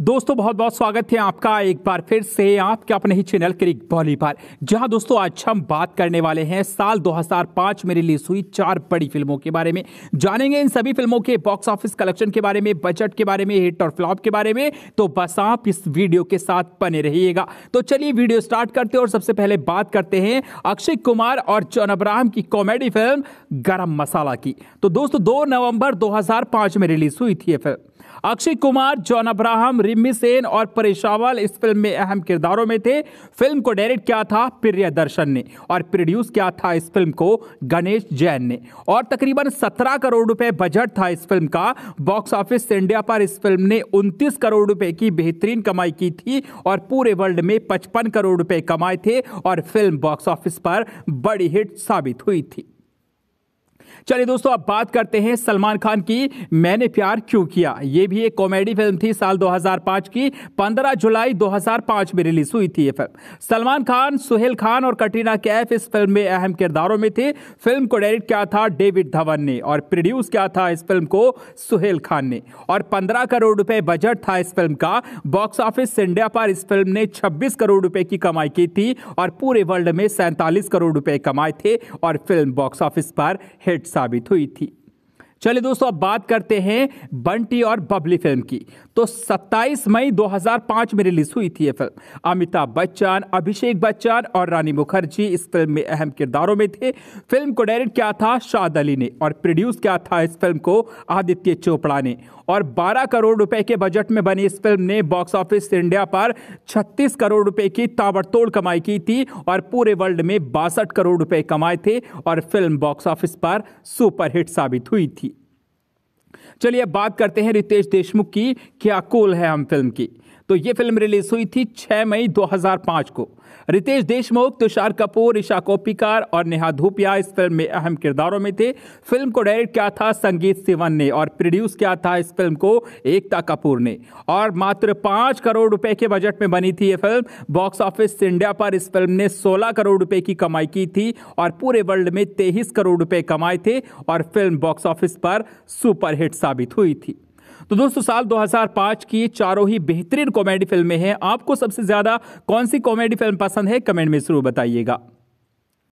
दोस्तों बहुत बहुत स्वागत है आपका एक बार फिर से आपके अपने ही चैनल क्रिक बॉली पर जहां दोस्तों आज हम बात करने वाले हैं साल 2005 में रिलीज हुई चार बड़ी फिल्मों के बारे में जानेंगे इन सभी फिल्मों के बॉक्स ऑफिस कलेक्शन के बारे में बजट के बारे में हिट और फ्लॉप के बारे में तो बस आप इस वीडियो के साथ बने रहिएगा तो चलिए वीडियो स्टार्ट करते हैं और सबसे पहले बात करते हैं अक्षय कुमार और जॉन अब्राहम की कॉमेडी फिल्म गरम मसाला की तो दोस्तों दो नवंबर दो में रिलीज हुई थी ये फिल्म अक्षय कुमार जॉन अब्राहम रिम्मी सेन और परेशावल इस फिल्म में अहम किरदारों में थे फिल्म को डायरेक्ट किया था प्रिय दर्शन ने और प्रोड्यूस किया था इस फिल्म को गणेश जैन ने और तकरीबन 17 करोड़ रुपए बजट था इस फिल्म का बॉक्स ऑफिस इंडिया पर इस फिल्म ने 29 करोड़ रुपए की बेहतरीन कमाई की थी और पूरे वर्ल्ड में पचपन करोड़ रुपए कमाए थे और फिल्म बॉक्स ऑफिस पर बड़ी हिट साबित हुई थी चलिए दोस्तों अब बात करते हैं सलमान खान की मैंने प्यार क्यों किया ये भी एक कॉमेडी फिल्म थी साल 2005 की 15 जुलाई 2005 में रिलीज हुई थी ये फिल्म सलमान खान सुहेल खान और कटरीना कैफ इस फिल्म में अहम किरदारों में थे फिल्म को डायरेक्ट किया था डेविड धवन ने और प्रोड्यूस किया था इस फिल्म को सुहेल खान ने और पंद्रह करोड़ रुपए बजट था इस फिल्म का बॉक्स ऑफिस इंडिया पर इस फिल्म ने छब्बीस करोड़ रुपए की कमाई की थी और पूरे वर्ल्ड में सैंतालीस करोड़ रुपए कमाए थे और फिल्म बॉक्स ऑफिस पर हिट साबित हुई थी चलिए दोस्तों अब बात करते हैं बंटी और बबली फिल्म की तो 27 मई 2005 में रिलीज हुई थी ये फिल्म अमिताभ बच्चन अभिषेक बच्चन और रानी मुखर्जी इस फिल्म में अहम किरदारों में थे फिल्म को डायरेक्ट किया था शाद अली ने और प्रोड्यूस किया था इस फिल्म को आदित्य चोपड़ा ने और 12 करोड़ रुपए के बजट में बनी इस फिल्म ने बॉक्स ऑफिस इंडिया पर 36 करोड़ रुपए की ताबड़तोड़ कमाई की थी और पूरे वर्ल्ड में बासठ करोड़ रुपए कमाए थे और फिल्म बॉक्स ऑफिस पर सुपरहिट साबित हुई थी चलिए बात करते हैं रितेश देशमुख की क्या कोल है हम फिल्म की तो ये फिल्म रिलीज हुई थी 6 मई 2005 को रितेश देशमुख तुषार कपूर ईशा कोपिकार और नेहा धूपिया इस फिल्म में अहम किरदारों में थे फिल्म को डायरेक्ट किया था संगीत सिवन ने और प्रोड्यूस किया था इस फिल्म को एकता कपूर ने और मात्र पाँच करोड़ रुपए के बजट में बनी थी ये फिल्म बॉक्स ऑफिस इंडिया पर इस फिल्म ने सोलह करोड़ रुपए की कमाई की थी और पूरे वर्ल्ड में तेईस करोड़ रुपए कमाए थे और फिल्म बॉक्स ऑफिस पर सुपरहिट साबित हुई थी तो दोस्तों साल 2005 की चारों ही बेहतरीन कॉमेडी फिल्में हैं आपको सबसे ज्यादा कौन सी कॉमेडी फिल्म पसंद है कमेंट में जरूर बताइएगा